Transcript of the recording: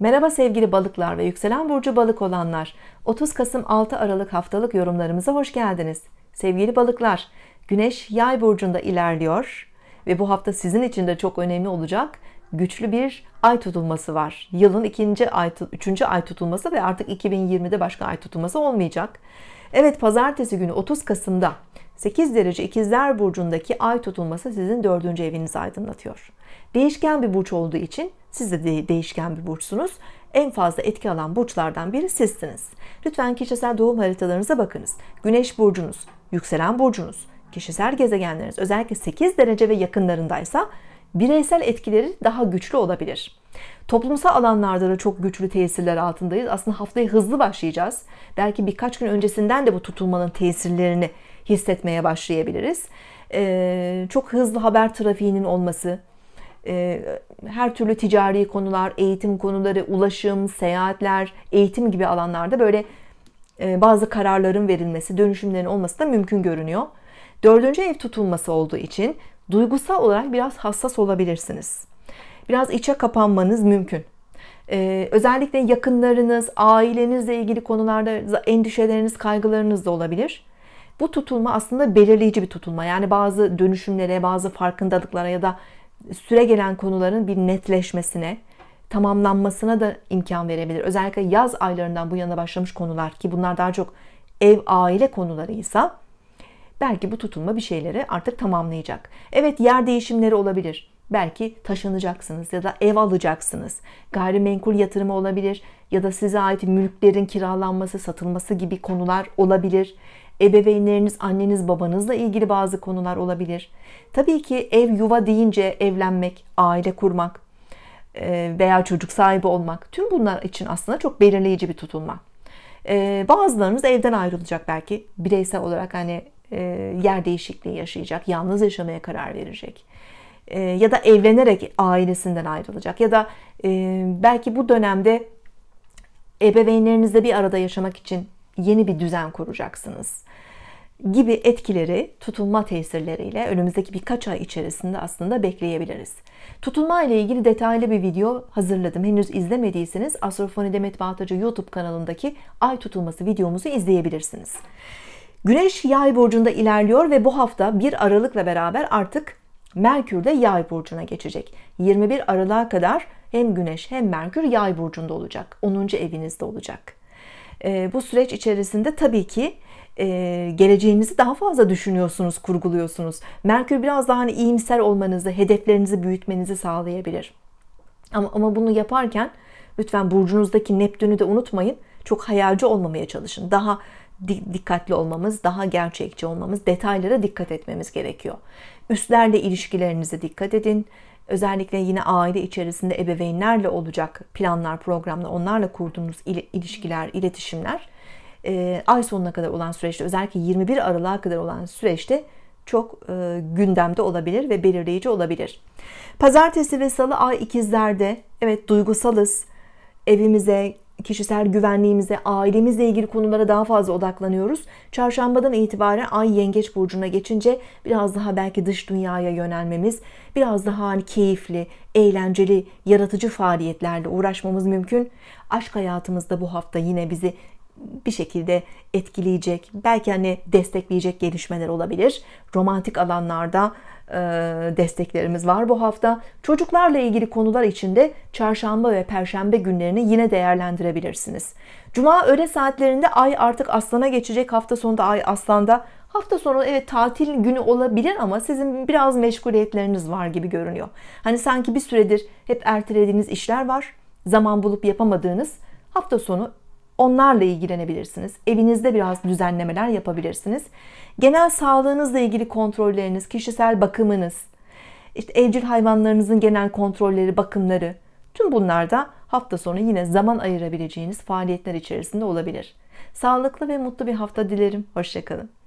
Merhaba sevgili balıklar ve yükselen burcu balık olanlar. 30 Kasım 6 Aralık haftalık yorumlarımıza hoş geldiniz. Sevgili balıklar, Güneş Yay burcunda ilerliyor ve bu hafta sizin için de çok önemli olacak güçlü bir ay tutulması var. Yılın ikinci ay, üçüncü ay tutulması ve artık 2020'de başka ay tutulması olmayacak. Evet pazartesi günü 30 Kasım'da 8 derece ikizler burcundaki ay tutulması sizin 4. evinizi aydınlatıyor. Değişken bir burç olduğu için siz de değişken bir burçsunuz. En fazla etki alan burçlardan biri sizsiniz. Lütfen kişisel doğum haritalarınıza bakınız. Güneş burcunuz, yükselen burcunuz, kişisel gezegenleriniz özellikle 8 derece ve yakınlarındaysa bireysel etkileri daha güçlü olabilir. Toplumsal alanlarda da çok güçlü tesirler altındayız. Aslında haftaya hızlı başlayacağız. Belki birkaç gün öncesinden de bu tutulmanın tesirlerini hissetmeye başlayabiliriz. Ee, çok hızlı haber trafiğinin olması, e, her türlü ticari konular, eğitim konuları, ulaşım, seyahatler, eğitim gibi alanlarda böyle e, bazı kararların verilmesi, dönüşümlerin olması da mümkün görünüyor. Dördüncü ev tutulması olduğu için duygusal olarak biraz hassas olabilirsiniz. Biraz içe kapanmanız mümkün. Ee, özellikle yakınlarınız, ailenizle ilgili konularda endişeleriniz, kaygılarınız da olabilir. Bu tutulma aslında belirleyici bir tutulma. Yani bazı dönüşümlere, bazı farkındalıklara ya da süre gelen konuların bir netleşmesine, tamamlanmasına da imkan verebilir. Özellikle yaz aylarından bu yana başlamış konular ki bunlar daha çok ev aile konularıysa belki bu tutulma bir şeyleri artık tamamlayacak. Evet yer değişimleri olabilir. Belki taşınacaksınız ya da ev alacaksınız. Gayrimenkul yatırımı olabilir ya da size ait mülklerin kiralanması, satılması gibi konular olabilir ebeveynleriniz, anneniz, babanızla ilgili bazı konular olabilir. Tabii ki ev yuva deyince evlenmek, aile kurmak e, veya çocuk sahibi olmak tüm bunlar için aslında çok belirleyici bir tutulma. E, Bazılarınız evden ayrılacak belki bireysel olarak hani e, yer değişikliği yaşayacak, yalnız yaşamaya karar verecek ya da evlenerek ailesinden ayrılacak ya da belki bu dönemde ebeveynlerinizle bir arada yaşamak için yeni bir düzen kuracaksınız gibi etkileri tutulma tesirleriyle önümüzdeki birkaç ay içerisinde aslında bekleyebiliriz. Tutulma ile ilgili detaylı bir video hazırladım. Henüz izlemediyseniz Astrofoni Demet Bahtacı YouTube kanalındaki ay tutulması videomuzu izleyebilirsiniz. Güneş yay burcunda ilerliyor ve bu hafta 1 Aralık'la beraber artık Merkür de yay burcuna geçecek. 21 Aralık'a kadar hem Güneş hem Merkür yay burcunda olacak. 10. evinizde olacak. Ee, bu süreç içerisinde tabii ki e, geleceğinizi daha fazla düşünüyorsunuz, kurguluyorsunuz. Merkür biraz daha hani iyimser olmanızı, hedeflerinizi büyütmenizi sağlayabilir. Ama, ama bunu yaparken lütfen burcunuzdaki Neptün'ü de unutmayın. Çok hayalci olmamaya çalışın. Daha dikkatli olmamız, daha gerçekçi olmamız, detaylara dikkat etmemiz gerekiyor. Üstlerle ilişkilerinize dikkat edin özellikle yine aile içerisinde ebeveynlerle olacak planlar, programlar, onlarla kurduğunuz ilişkiler, iletişimler e, ay sonuna kadar olan süreçte özellikle 21 Aralık'a kadar olan süreçte çok e, gündemde olabilir ve belirleyici olabilir. Pazartesi ve salı ay ikizlerde evet duygusalız. Evimize, kişisel güvenliğimize, ailemizle ilgili konulara daha fazla odaklanıyoruz. Çarşambadan itibaren Ay Yengeç burcuna geçince biraz daha belki dış dünyaya yönelmemiz, biraz daha hani keyifli, eğlenceli, yaratıcı faaliyetlerle uğraşmamız mümkün. Aşk hayatımızda bu hafta yine bizi bir şekilde etkileyecek, belki hani destekleyecek gelişmeler olabilir. Romantik alanlarda e, desteklerimiz var bu hafta. Çocuklarla ilgili konular içinde çarşamba ve perşembe günlerini yine değerlendirebilirsiniz. Cuma öğle saatlerinde ay artık aslana geçecek. Hafta sonunda ay aslanda. Hafta sonu evet tatil günü olabilir ama sizin biraz meşguliyetleriniz var gibi görünüyor. Hani sanki bir süredir hep ertelediğiniz işler var. Zaman bulup yapamadığınız hafta sonu Onlarla ilgilenebilirsiniz. Evinizde biraz düzenlemeler yapabilirsiniz. Genel sağlığınızla ilgili kontrolleriniz, kişisel bakımınız, işte evcil hayvanlarınızın genel kontrolleri, bakımları, tüm bunlar da hafta sonu yine zaman ayırabileceğiniz faaliyetler içerisinde olabilir. Sağlıklı ve mutlu bir hafta dilerim. Hoşçakalın.